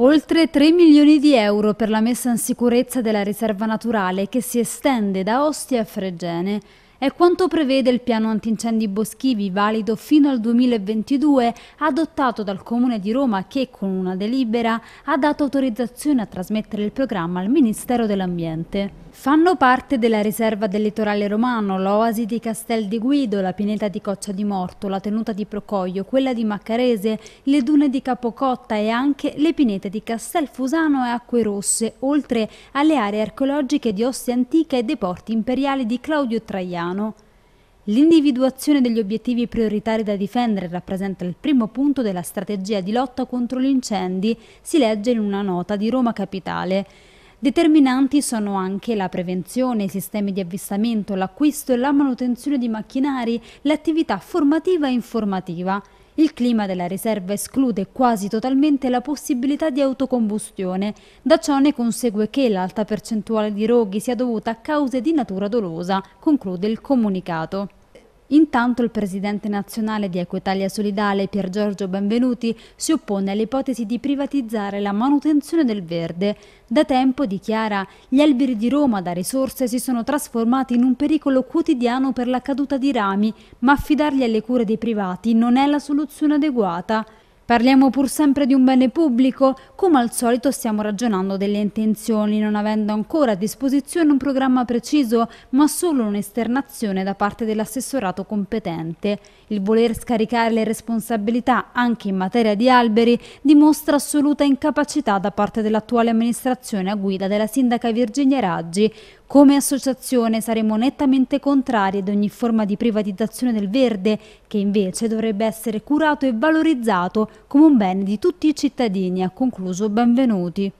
Oltre 3 milioni di euro per la messa in sicurezza della riserva naturale che si estende da Ostia a Fregene. È quanto prevede il piano antincendi boschivi valido fino al 2022 adottato dal Comune di Roma che con una delibera ha dato autorizzazione a trasmettere il programma al Ministero dell'Ambiente. Fanno parte della riserva del litorale romano, l'oasi di Castel di Guido, la pineta di Coccia di Morto, la tenuta di Procoglio, quella di Maccarese, le dune di Capocotta e anche le pinete di Castelfusano e Acque Rosse, oltre alle aree archeologiche di Ostia Antica e dei porti imperiali di Claudio Traiano piano, l'individuazione degli obiettivi prioritari da difendere rappresenta il primo punto della strategia di lotta contro gli incendi, si legge in una nota di Roma Capitale. Determinanti sono anche la prevenzione, i sistemi di avvistamento, l'acquisto e la manutenzione di macchinari, l'attività formativa e informativa. Il clima della riserva esclude quasi totalmente la possibilità di autocombustione, da ciò ne consegue che l'alta percentuale di roghi sia dovuta a cause di natura dolosa, conclude il comunicato. Intanto il presidente nazionale di Equitalia Solidale Pier Giorgio Benvenuti si oppone all'ipotesi di privatizzare la manutenzione del verde. Da tempo, dichiara, gli alberi di Roma da risorse si sono trasformati in un pericolo quotidiano per la caduta di rami, ma affidarli alle cure dei privati non è la soluzione adeguata. Parliamo pur sempre di un bene pubblico? Come al solito stiamo ragionando delle intenzioni, non avendo ancora a disposizione un programma preciso, ma solo un'esternazione da parte dell'assessorato competente. Il voler scaricare le responsabilità anche in materia di alberi dimostra assoluta incapacità da parte dell'attuale amministrazione a guida della sindaca Virginia Raggi, come associazione saremo nettamente contrari ad ogni forma di privatizzazione del verde, che invece dovrebbe essere curato e valorizzato come un bene di tutti i cittadini, ha concluso Benvenuti.